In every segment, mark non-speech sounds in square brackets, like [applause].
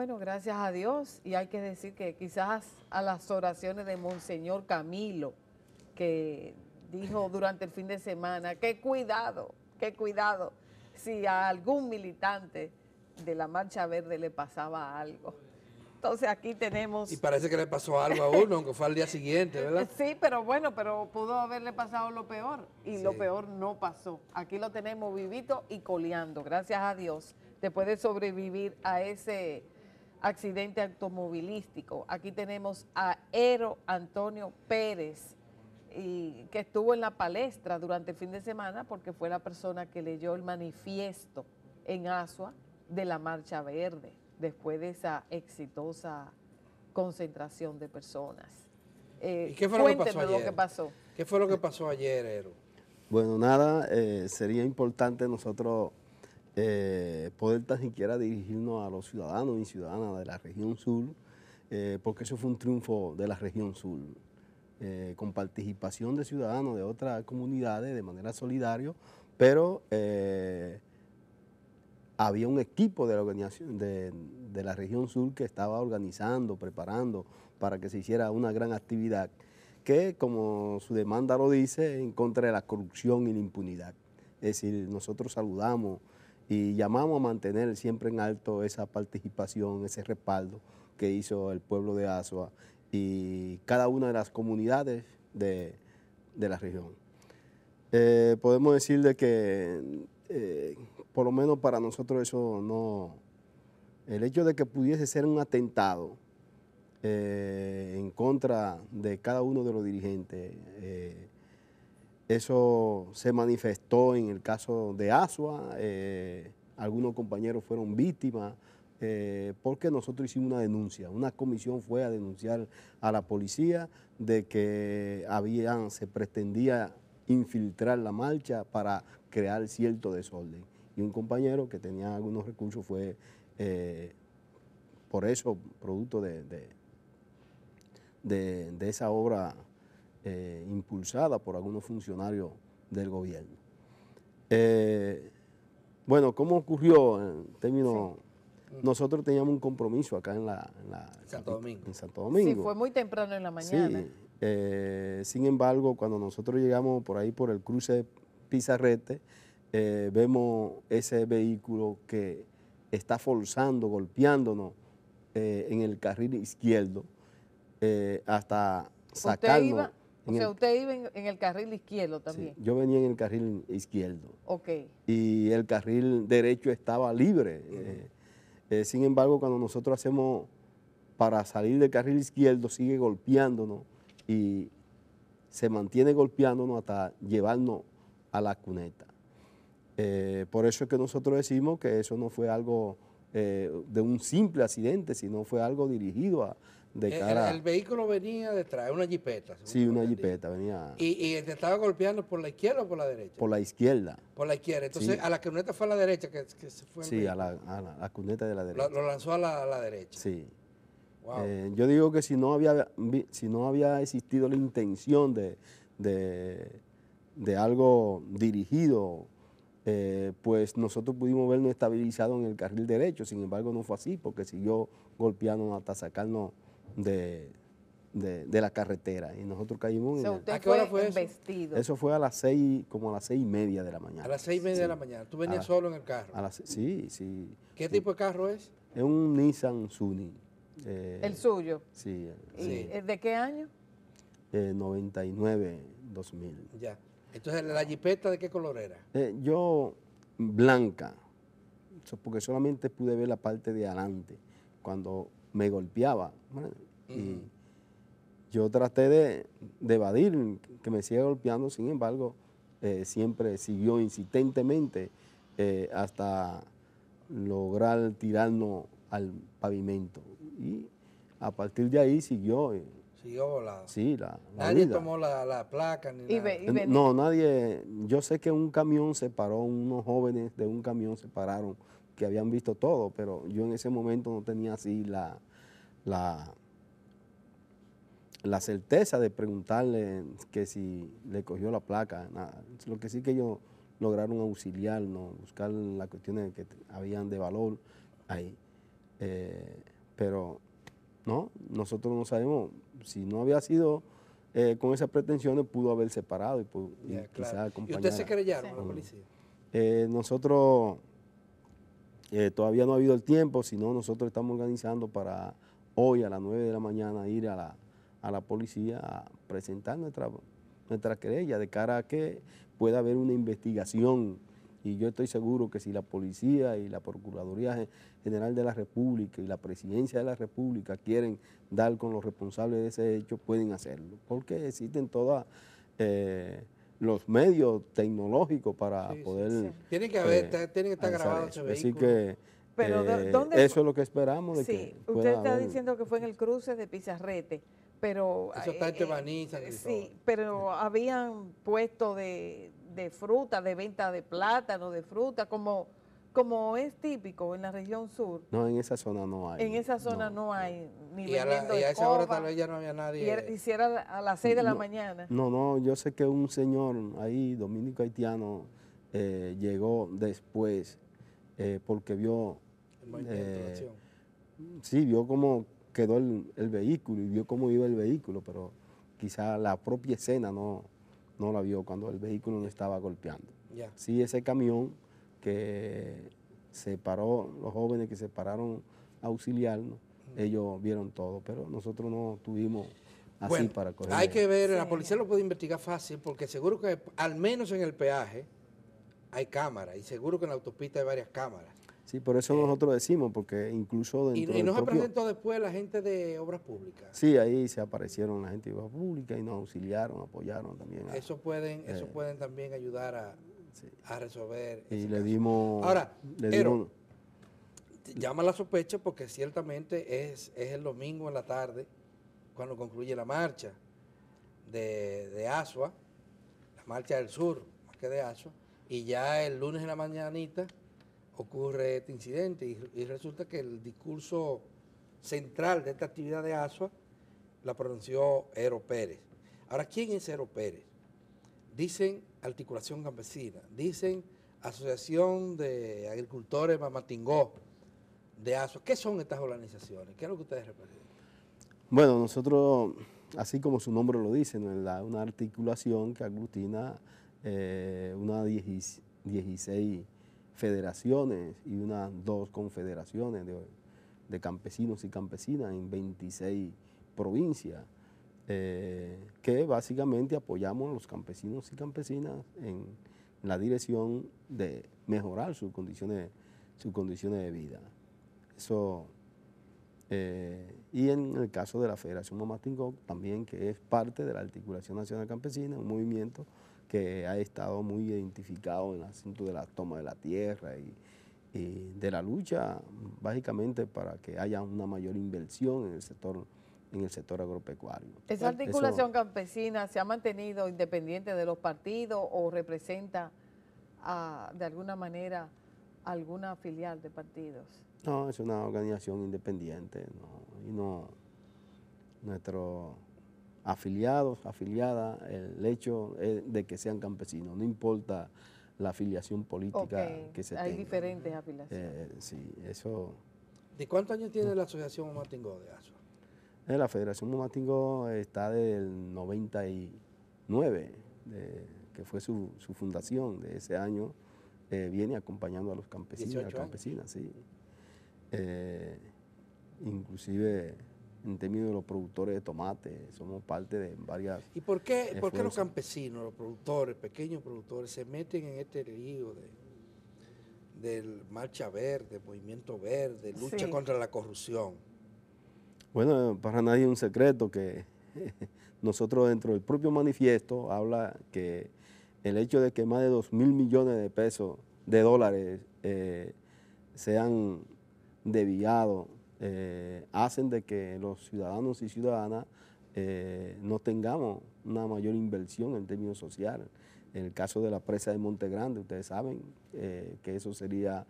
Bueno, gracias a Dios y hay que decir que quizás a las oraciones de Monseñor Camilo, que dijo durante el fin de semana, qué cuidado, qué cuidado, si a algún militante de la Marcha Verde le pasaba algo. Entonces aquí tenemos... Y parece que le pasó algo a uno, aunque fue al día siguiente, [laughs] ¿verdad? Sí, pero bueno, pero pudo haberle pasado lo peor y lo peor no pasó. Aquí lo tenemos vivito y coleando, gracias a Dios. Te puede sobrevivir a ese accidente automovilístico. Aquí tenemos a Ero Antonio Pérez, y que estuvo en la palestra durante el fin de semana porque fue la persona que leyó el manifiesto en Asua de la Marcha Verde después de esa exitosa concentración de personas. Eh, qué fue lo que, pasó ¿Qué fue lo que pasó ayer, Ero? Bueno, nada, eh, sería importante nosotros eh, poder tan siquiera dirigirnos a los ciudadanos y ciudadanas de la región sur, eh, porque eso fue un triunfo de la región sur, eh, con participación de ciudadanos de otras comunidades de manera solidaria, pero había un equipo de la de la región sur que estaba organizando, preparando para que se hiciera una gran actividad que, como su demanda lo dice, en contra de la corrupción y la impunidad. Es decir, nosotros saludamos y llamamos a mantener siempre en alto esa participación, ese respaldo que hizo el pueblo de Asua y cada una de las comunidades de, la región. Eh, podemos decir que, eh, por lo menos para nosotros eso no, el hecho de que pudiese ser un atentado eh, en contra de cada uno de los dirigentes, eso se manifestó en el caso de Asua, eh, algunos compañeros fueron víctimas, eh, porque nosotros hicimos una denuncia, una comisión fue a denunciar a la policía de que habían, se pretendía infiltrar la marcha para crear cierto desorden. Y un compañero que tenía algunos recursos fue, eh, por eso, producto de, de esa obra eh, impulsada por algunos funcionarios del gobierno. Eh, bueno, ¿cómo ocurrió en mm. Nosotros teníamos un compromiso acá en la... Santo Domingo. En Sí, fue muy temprano en la mañana. Eh, sin embargo, cuando nosotros llegamos por ahí por el cruce Pizarrete, vemos ese vehículo que está forzando, golpeándonos en el carril izquierdo hasta sacarnos. O sea, usted iba en, el carril izquierdo también. yo venía en el carril izquierdo. Ok. Y el carril derecho estaba libre. Eh, eh, sin embargo, cuando nosotros hacemos para salir del carril izquierdo, sigue golpeándonos y se mantiene golpeándonos hasta llevarnos a la cuneta. Eh, por eso es que nosotros decimos que eso no fue algo de un simple accidente, sino fue algo dirigido a, el, vehículo venía detrás, una jipeta. Sí, una jipeta venía. Y, te estaba golpeando por la izquierda o por la derecha. Por la izquierda. Por la izquierda. Entonces, a la cuneta fue a la derecha que, se fue. Sí, a la, cuneta de la derecha. Lo, lanzó a la, derecha. Sí. Eh, yo digo que si no había, si no había existido la intención de, de, algo dirigido, eh, pues nosotros pudimos vernos estabilizados en el carril derecho. Sin embargo, no fue así porque siguió golpeándonos hasta sacarnos de, la carretera y nosotros caímos fue eso? fue a las seis, como a las seis y media de la mañana. A las seis y media de la mañana. ¿Tú venías solo en el carro? sí, sí. ¿Qué tipo de carro es? Es un Nissan Sunny. Eh, ¿El suyo? Sí. Eh, sí. ¿De qué año? Eh, 99, 2000. Ya. Entonces, ¿la jipeta de qué color era? Eh, yo, blanca, porque solamente pude ver la parte de adelante. Cuando me golpeaba. Y yo traté de, de, evadir que me siga golpeando, sin embargo, eh, siempre siguió insistentemente eh, hasta lograr tirarnos al pavimento. Y a partir de ahí siguió. Eh, siguió la... Sí, la, Nadie tomó la, la, placa ni No, nadie... Yo sé que un camión se paró unos jóvenes de un camión pararon que habían visto todo, pero yo en ese momento no tenía así la, la, la certeza de preguntarle que si le cogió la placa, Lo que sí que ellos lograron auxiliar, no buscar las cuestiones que habían de valor ahí. Eh, pero no, nosotros no sabemos si no había sido eh, con esas pretensiones, pudo haber separado y, pudo y quizás acompañar. ustedes se creyeron policía? Eh, nosotros eh, todavía no ha habido el tiempo, sino nosotros estamos organizando para hoy a las 9 de la mañana ir a la, policía a presentar nuestra, nuestra querella de cara a que pueda haber una investigación. Y yo estoy seguro que si la policía y la Procuraduría General de la República y la Presidencia de la República quieren dar con los responsables de ese hecho, pueden hacerlo, porque existen todas... Eh, los medios tecnológicos para poder... Tiene que haber, eh, que estar grabados ese Así que Pero, eh, ¿dónde eso es lo que esperamos. De que usted está diciendo que fue en el cruce de Pizarrete pero eso está eh, en tebaniza. sí pero habían puesto de, de, fruta de venta de plátano de fruta como como es típico en la región sur. No, en esa zona no hay. En esa zona no, hay. Ni vendiendo a, la, y a esa hora tal vez ya no había nadie. Y era, a las 6 de la mañana. No, no, yo sé que un señor ahí, dominico haitiano, eh, llegó después eh, porque vio... Eh, sí, vio cómo quedó el, vehículo y vio cómo iba el vehículo, pero quizá la propia escena no, no la vio cuando el vehículo no estaba golpeando. Sí, ese camión que se paró los jóvenes que se pararon auxiliarnos, ellos vieron todo, pero nosotros no tuvimos así para correr. Hay que ver, la policía lo puede investigar fácil, porque seguro que al menos en el peaje hay cámaras, y seguro que en la autopista hay varias cámaras. Sí, por eso eh, nosotros decimos, porque incluso dentro Y, y nos después la gente de Obras Públicas. Sí, ahí se aparecieron la gente de Obras Públicas y nos auxiliaron, apoyaron también. eso pueden, eso eh, pueden también ayudar a, a resolver. Y le dimos, Ahora, le llama la sospecha porque ciertamente es, es el domingo en la tarde cuando concluye la marcha de, de Asua, la marcha del sur, más que de Asua, y ya el lunes en la mañanita ocurre este incidente y, y, resulta que el discurso central de esta actividad de ASUA la pronunció Ero Pérez. Ahora, ¿quién es Ero Pérez? Dicen Articulación Campesina, dicen Asociación de Agricultores Mamatingó, de ASO. ¿Qué son estas organizaciones? ¿Qué es lo que ustedes representan? Bueno, nosotros, así como su nombre lo dice, es una articulación que aglutina eh, unas 16 federaciones y unas dos confederaciones de, de campesinos y campesinas en 26 provincias. Eh, que básicamente apoyamos a los campesinos y campesinas en la dirección de mejorar sus condiciones, sus condiciones de vida. Eso, eh, y en el caso de la Federación Mamatingó, también que es parte de la Articulación Nacional Campesina, un movimiento que ha estado muy identificado en el asunto de la toma de la tierra y de la lucha, básicamente para que haya una mayor inversión en el sector en el sector agropecuario. ¿Esa articulación campesina se ha mantenido independiente de los partidos o representa ah, de alguna manera alguna filial de partidos? No, es una organización independiente y no nuestros afiliados, afiliadas, el hecho de que sean campesinos, no importa la afiliación política que se hay tenga. Hay diferentes afiliaciones. Eh, sí, eso... ¿De cuántos años tiene la asociación Martín de eh, la Federación Momático está del 99, que fue su, fundación de ese año, eh, viene acompañando a los campesinos, a campesinas, eh, inclusive en términos de los productores de tomate, somos parte de varias... ¿Y por qué, por qué los campesinos, los productores, pequeños productores, se meten en este lío de, del marcha verde, movimiento verde, lucha contra la corrupción? Bueno, para nadie es un secreto que [laughs] nosotros dentro del propio manifiesto habla que el hecho de que más de 2 mil millones de pesos, de dólares, eh, sean desviados, eh, hacen de que los ciudadanos y ciudadanas eh, no tengamos una mayor inversión en términos sociales. En el caso de la presa de Monte Grande, ustedes saben que eso sería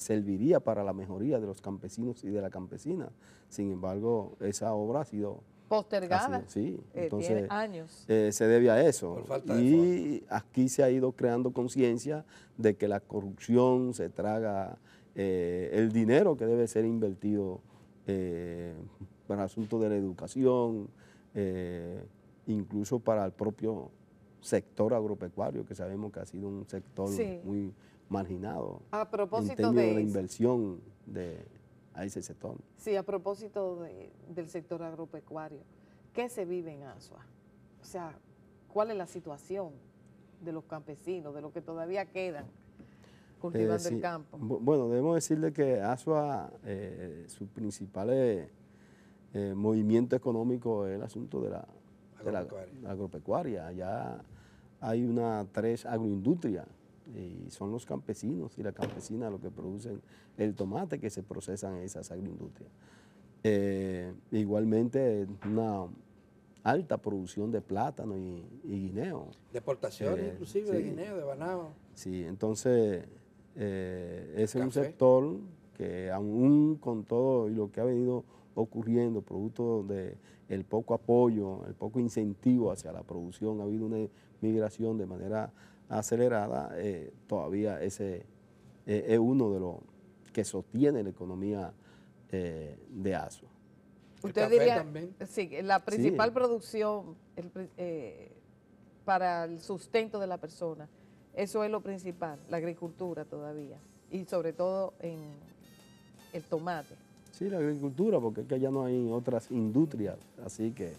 serviría para la mejoría de los campesinos y de la campesina. Sin embargo, esa obra ha sido... Postergada. sí, eh, años. Eh, se debe a eso. y aquí se ha ido creando conciencia de que la corrupción se traga eh, el dinero que debe ser invertido para asuntos de la educación, incluso para el propio sector agropecuario, que sabemos que ha sido un sector muy marginado a propósito en de, la inversión de, a ese sector. Sí, a propósito del sector agropecuario, ¿qué se vive en Asua? O sea, ¿cuál es la situación de los campesinos, de los que todavía quedan cultivando eh, el campo? Bueno, debemos decirle que Asua, eh, su principal eh, movimiento económico es el asunto de la la, agropecuaria. Allá hay una tres agroindustrias y son los campesinos y las campesinas los que producen el tomate que se procesan en esas agroindustrias. Eh, igualmente una alta producción de plátano y, guineo. Deportación, eh, inclusive de guineo, de banano. Sí, entonces eh, es un sector que aún con todo lo que ha venido ocurriendo, producto del el poco apoyo, el poco incentivo hacia la producción, ha habido una migración de manera acelerada, eh, todavía ese eh, es uno de los que sostiene la economía eh, de Asu. Usted diría, la principal producción para el sustento de la persona, eso es lo principal, la agricultura todavía, y sobre todo en el tomate. Sí, la agricultura, porque que ya no hay otras industrias, así que,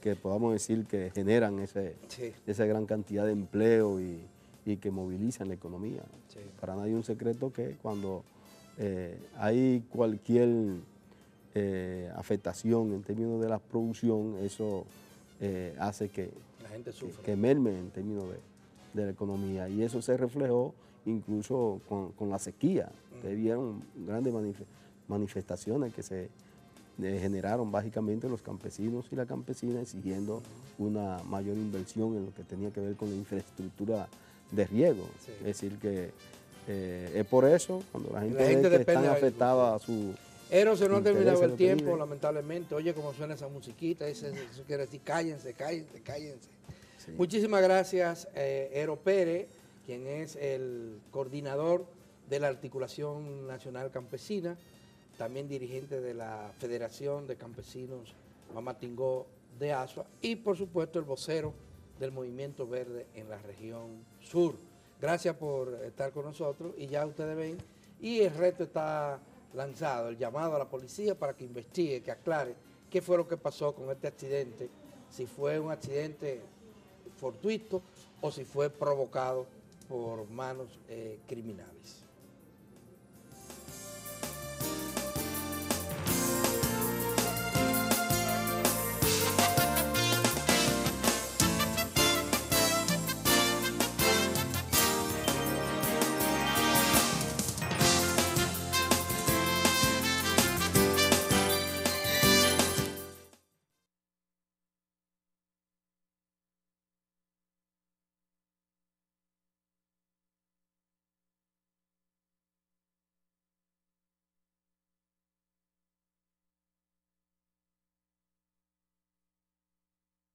que podamos decir que generan esa gran cantidad de empleo y, que movilizan la economía. Para nadie un secreto que cuando eh, hay cualquier eh, afectación en términos de la producción, eso eh, hace que, la gente que merme en términos de, de la economía y eso se reflejó incluso con, la sequía. Ustedes vieron grandes manifestaciones que se eh, generaron básicamente los campesinos y la campesina exigiendo una mayor inversión en lo que tenía que ver con la infraestructura de riego. Es decir, que eh, es por eso cuando la gente, la afectada a su... Eros se no ha terminado el tiempo, lamentablemente. Oye, cómo suena esa musiquita, eso quiere decir cállense, cállense, cállense. Muchísimas gracias, eh, Ero Pérez, quien es el coordinador de la Articulación Nacional Campesina, también dirigente de la Federación de Campesinos Mamatingó de Asua y, por supuesto, el vocero del Movimiento Verde en la región sur. Gracias por estar con nosotros y ya ustedes ven, y el reto está lanzado, el llamado a la policía para que investigue, que aclare qué fue lo que pasó con este accidente, si fue un accidente fortuito o si fue provocado por manos eh, criminales.